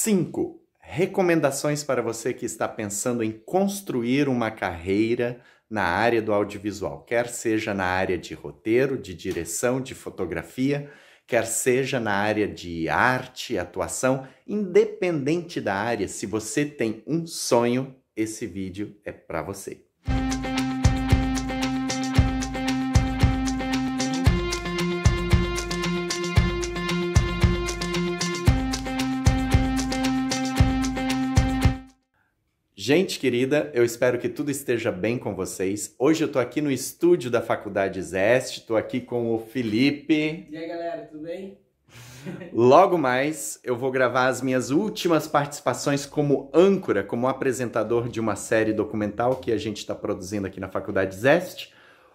5 recomendações para você que está pensando em construir uma carreira na área do audiovisual, quer seja na área de roteiro, de direção, de fotografia, quer seja na área de arte, atuação, independente da área, se você tem um sonho, esse vídeo é para você. Gente querida, eu espero que tudo esteja bem com vocês. Hoje eu tô aqui no estúdio da Faculdade Zest. tô aqui com o Felipe. E aí, galera, tudo bem? Logo mais, eu vou gravar as minhas últimas participações como âncora, como apresentador de uma série documental que a gente está produzindo aqui na Faculdade Zest.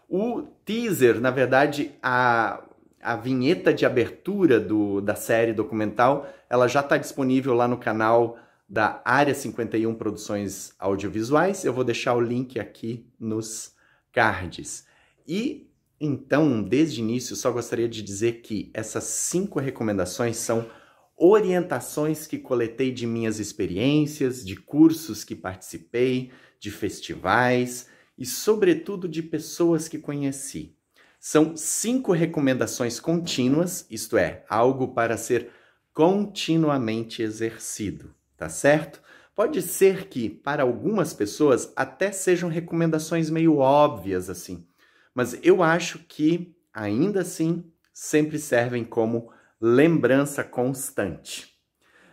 O teaser, na verdade, a, a vinheta de abertura do, da série documental, ela já está disponível lá no canal da Área 51 Produções Audiovisuais. Eu vou deixar o link aqui nos cards. E então, desde o início, só gostaria de dizer que essas cinco recomendações são orientações que coletei de minhas experiências, de cursos que participei, de festivais e, sobretudo, de pessoas que conheci. São cinco recomendações contínuas, isto é, algo para ser continuamente exercido tá certo? Pode ser que, para algumas pessoas, até sejam recomendações meio óbvias assim, mas eu acho que, ainda assim, sempre servem como lembrança constante.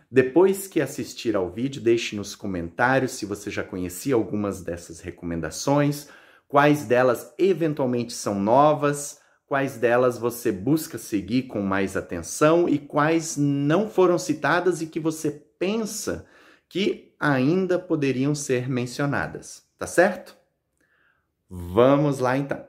Depois que assistir ao vídeo, deixe nos comentários se você já conhecia algumas dessas recomendações, quais delas eventualmente são novas, quais delas você busca seguir com mais atenção e quais não foram citadas e que você pensa que ainda poderiam ser mencionadas, tá certo? Vamos lá então.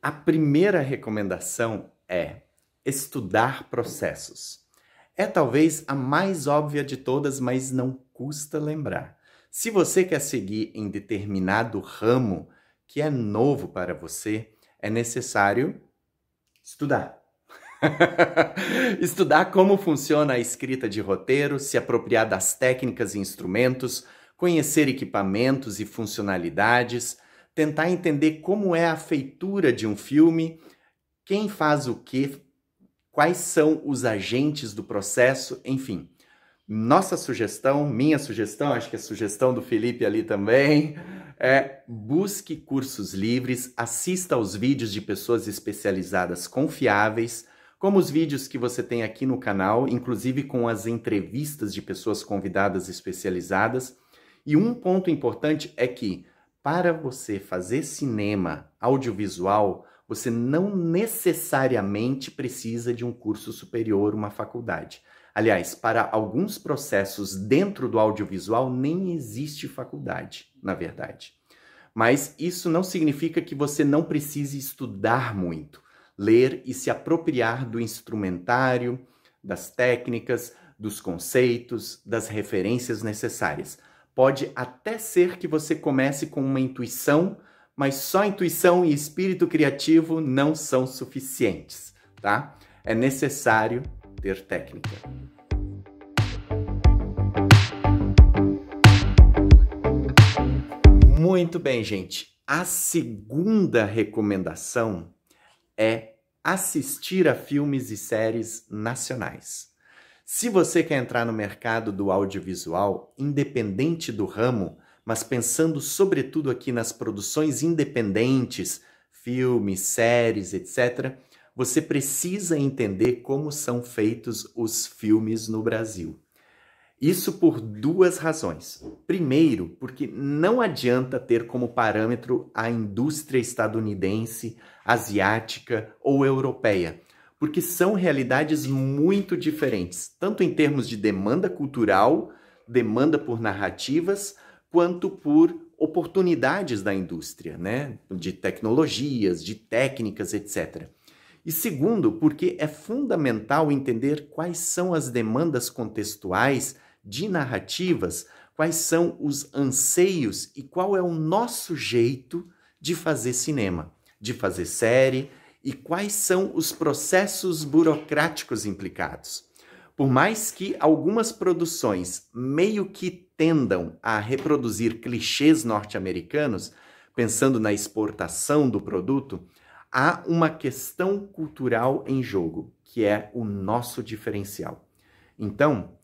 A primeira recomendação é estudar processos. É talvez a mais óbvia de todas, mas não custa lembrar. Se você quer seguir em determinado ramo que é novo para você, é necessário estudar. estudar como funciona a escrita de roteiro, se apropriar das técnicas e instrumentos, conhecer equipamentos e funcionalidades, tentar entender como é a feitura de um filme, quem faz o que, quais são os agentes do processo, enfim. Nossa sugestão, minha sugestão, acho que a é sugestão do Felipe ali também, é busque cursos livres, assista aos vídeos de pessoas especializadas confiáveis, como os vídeos que você tem aqui no canal, inclusive com as entrevistas de pessoas convidadas especializadas. E um ponto importante é que, para você fazer cinema audiovisual, você não necessariamente precisa de um curso superior, uma faculdade. Aliás, para alguns processos dentro do audiovisual nem existe faculdade, na verdade. Mas isso não significa que você não precise estudar muito, ler e se apropriar do instrumentário, das técnicas, dos conceitos, das referências necessárias. Pode até ser que você comece com uma intuição, mas só intuição e espírito criativo não são suficientes, tá? É necessário ter técnica. Muito bem, gente. A segunda recomendação é assistir a filmes e séries nacionais. Se você quer entrar no mercado do audiovisual, independente do ramo, mas pensando sobretudo aqui nas produções independentes, filmes, séries, etc., você precisa entender como são feitos os filmes no Brasil. Isso por duas razões. Primeiro, porque não adianta ter como parâmetro a indústria estadunidense, asiática ou europeia, porque são realidades muito diferentes, tanto em termos de demanda cultural, demanda por narrativas, quanto por oportunidades da indústria, né? de tecnologias, de técnicas, etc. E segundo, porque é fundamental entender quais são as demandas contextuais de narrativas, quais são os anseios e qual é o nosso jeito de fazer cinema, de fazer série e quais são os processos burocráticos implicados. Por mais que algumas produções meio que tendam a reproduzir clichês norte-americanos, pensando na exportação do produto, há uma questão cultural em jogo, que é o nosso diferencial. Então,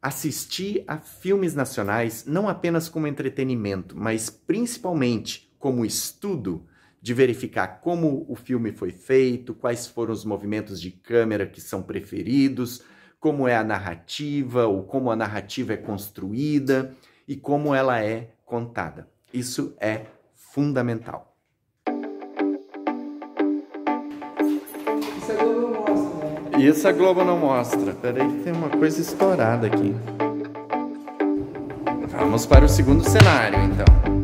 assistir a filmes nacionais não apenas como entretenimento, mas principalmente como estudo de verificar como o filme foi feito, quais foram os movimentos de câmera que são preferidos, como é a narrativa ou como a narrativa é construída e como ela é contada. Isso é fundamental. E a Globo não mostra. Peraí que tem uma coisa estourada aqui. Vamos para o segundo cenário, então.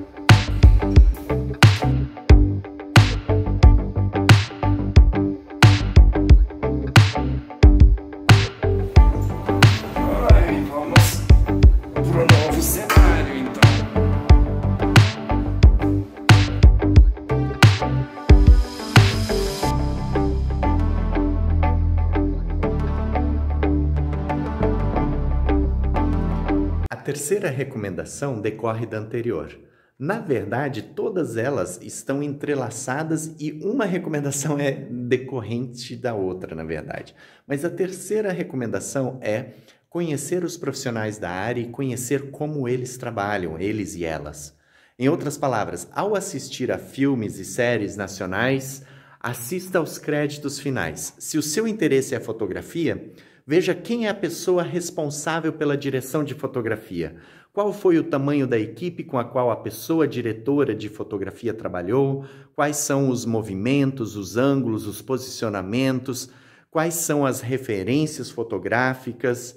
terceira recomendação decorre da anterior. Na verdade, todas elas estão entrelaçadas e uma recomendação é decorrente da outra, na verdade. Mas a terceira recomendação é conhecer os profissionais da área e conhecer como eles trabalham, eles e elas. Em outras palavras, ao assistir a filmes e séries nacionais, assista aos créditos finais. Se o seu interesse é fotografia, Veja quem é a pessoa responsável pela direção de fotografia. Qual foi o tamanho da equipe com a qual a pessoa diretora de fotografia trabalhou? Quais são os movimentos, os ângulos, os posicionamentos? Quais são as referências fotográficas?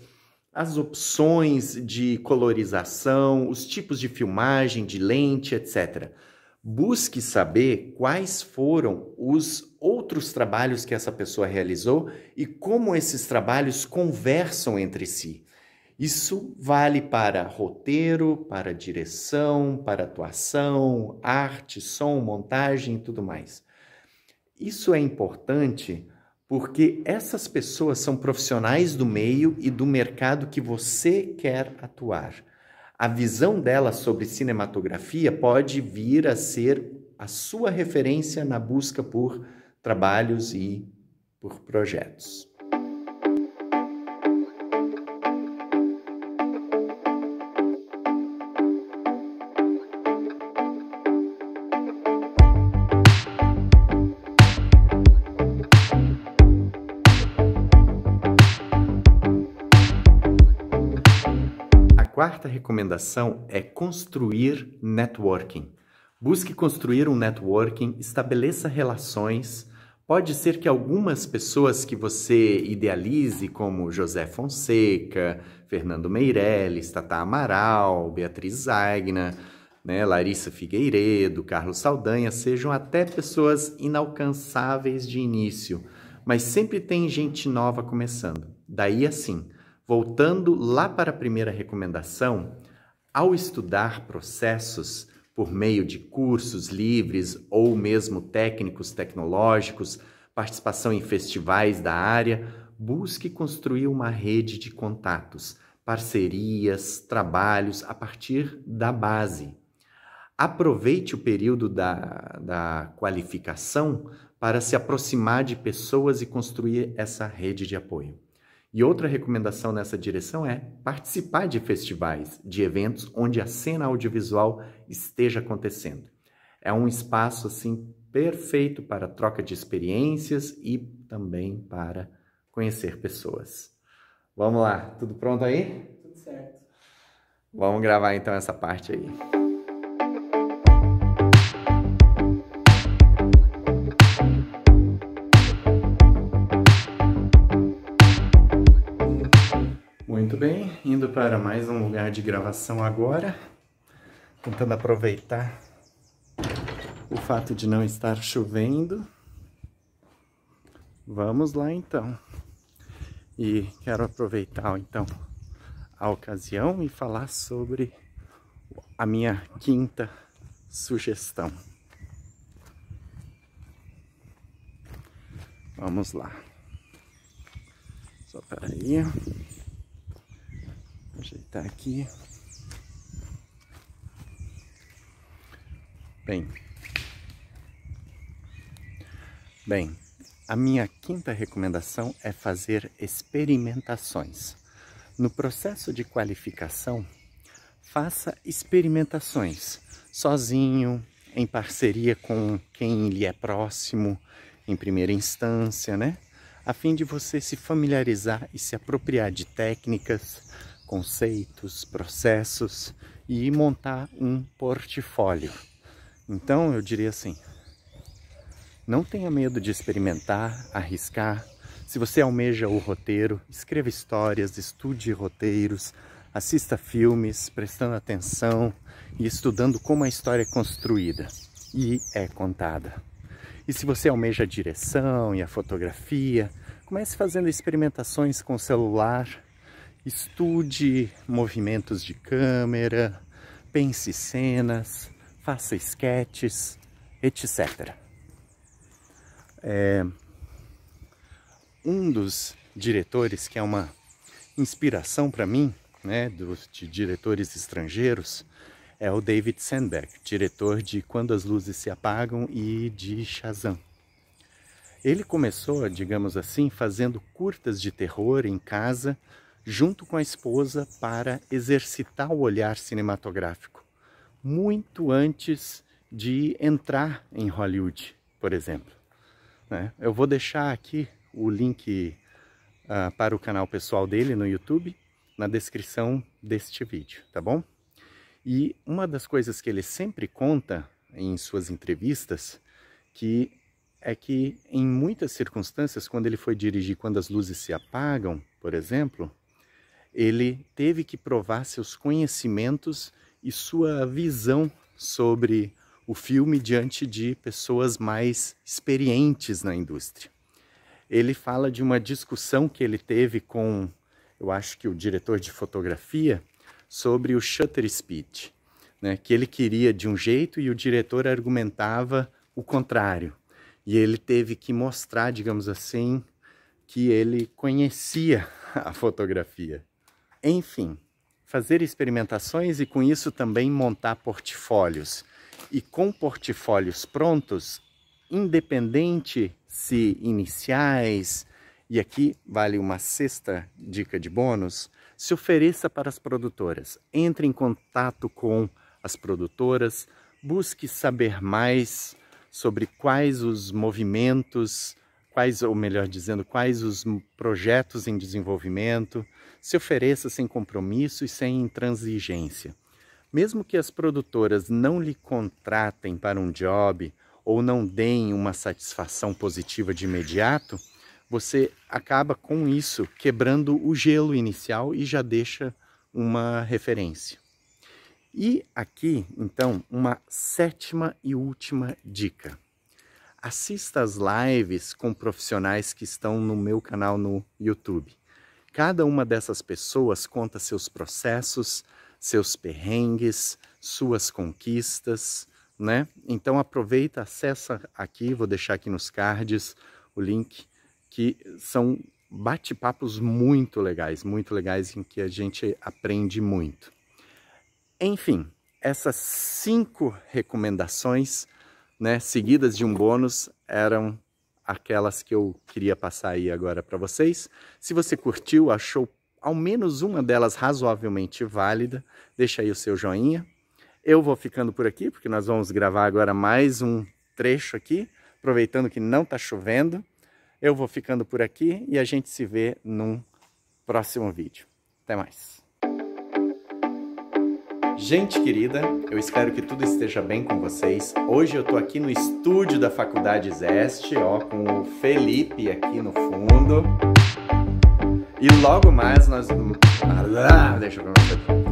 As opções de colorização, os tipos de filmagem, de lente, etc. Busque saber quais foram os outros trabalhos que essa pessoa realizou e como esses trabalhos conversam entre si. Isso vale para roteiro, para direção, para atuação, arte, som, montagem e tudo mais. Isso é importante porque essas pessoas são profissionais do meio e do mercado que você quer atuar a visão dela sobre cinematografia pode vir a ser a sua referência na busca por trabalhos e por projetos. quarta recomendação é construir networking. Busque construir um networking, estabeleça relações. Pode ser que algumas pessoas que você idealize, como José Fonseca, Fernando Meirelles, Tata Amaral, Beatriz Agna, né, Larissa Figueiredo, Carlos Saldanha, sejam até pessoas inalcançáveis de início, mas sempre tem gente nova começando. Daí assim, Voltando lá para a primeira recomendação, ao estudar processos por meio de cursos livres ou mesmo técnicos tecnológicos, participação em festivais da área, busque construir uma rede de contatos, parcerias, trabalhos a partir da base. Aproveite o período da, da qualificação para se aproximar de pessoas e construir essa rede de apoio. E outra recomendação nessa direção é participar de festivais, de eventos onde a cena audiovisual esteja acontecendo. É um espaço assim perfeito para troca de experiências e também para conhecer pessoas. Vamos lá, tudo pronto aí? Tudo certo. Vamos gravar então essa parte aí. para mais um lugar de gravação agora, tentando aproveitar o fato de não estar chovendo. Vamos lá então. E quero aproveitar então a ocasião e falar sobre a minha quinta sugestão. Vamos lá. Só para aí. Ajeitar tá aqui. Bem. Bem, a minha quinta recomendação é fazer experimentações. No processo de qualificação, faça experimentações sozinho, em parceria com quem lhe é próximo, em primeira instância, né? A fim de você se familiarizar e se apropriar de técnicas, conceitos, processos e montar um portfólio. Então eu diria assim: não tenha medo de experimentar, arriscar. Se você almeja o roteiro, escreva histórias, estude roteiros, assista filmes, prestando atenção e estudando como a história é construída e é contada. E se você almeja a direção e a fotografia, comece fazendo experimentações com o celular Estude movimentos de câmera, pense cenas, faça esquetes, etc. É, um dos diretores que é uma inspiração para mim, né, dos, de diretores estrangeiros, é o David Sandberg, diretor de Quando as Luzes Se Apagam e de Shazam. Ele começou, digamos assim, fazendo curtas de terror em casa junto com a esposa para exercitar o olhar cinematográfico, muito antes de entrar em Hollywood, por exemplo. Né? Eu vou deixar aqui o link uh, para o canal pessoal dele no YouTube na descrição deste vídeo, tá bom? E uma das coisas que ele sempre conta em suas entrevistas que é que em muitas circunstâncias, quando ele foi dirigir, quando as luzes se apagam, por exemplo, ele teve que provar seus conhecimentos e sua visão sobre o filme diante de pessoas mais experientes na indústria. Ele fala de uma discussão que ele teve com, eu acho que o diretor de fotografia, sobre o shutter speed, né? que ele queria de um jeito e o diretor argumentava o contrário. E ele teve que mostrar, digamos assim, que ele conhecia a fotografia. Enfim, fazer experimentações e com isso também montar portfólios. E com portfólios prontos, independente se iniciais, e aqui vale uma sexta dica de bônus, se ofereça para as produtoras. Entre em contato com as produtoras, busque saber mais sobre quais os movimentos quais, ou melhor dizendo, quais os projetos em desenvolvimento, se ofereça sem compromisso e sem intransigência. Mesmo que as produtoras não lhe contratem para um job ou não deem uma satisfação positiva de imediato, você acaba com isso quebrando o gelo inicial e já deixa uma referência. E aqui, então, uma sétima e última dica assista as lives com profissionais que estão no meu canal no YouTube. Cada uma dessas pessoas conta seus processos, seus perrengues, suas conquistas, né? Então aproveita, acessa aqui, vou deixar aqui nos cards o link, que são bate-papos muito legais, muito legais em que a gente aprende muito. Enfim, essas cinco recomendações né, seguidas de um bônus, eram aquelas que eu queria passar aí agora para vocês. Se você curtiu, achou ao menos uma delas razoavelmente válida, deixa aí o seu joinha. Eu vou ficando por aqui, porque nós vamos gravar agora mais um trecho aqui, aproveitando que não está chovendo. Eu vou ficando por aqui e a gente se vê num próximo vídeo. Até mais! Gente querida, eu espero que tudo esteja bem com vocês. Hoje eu tô aqui no estúdio da Faculdade Zeste, ó, com o Felipe aqui no fundo. E logo mais nós. Ah, deixa eu começar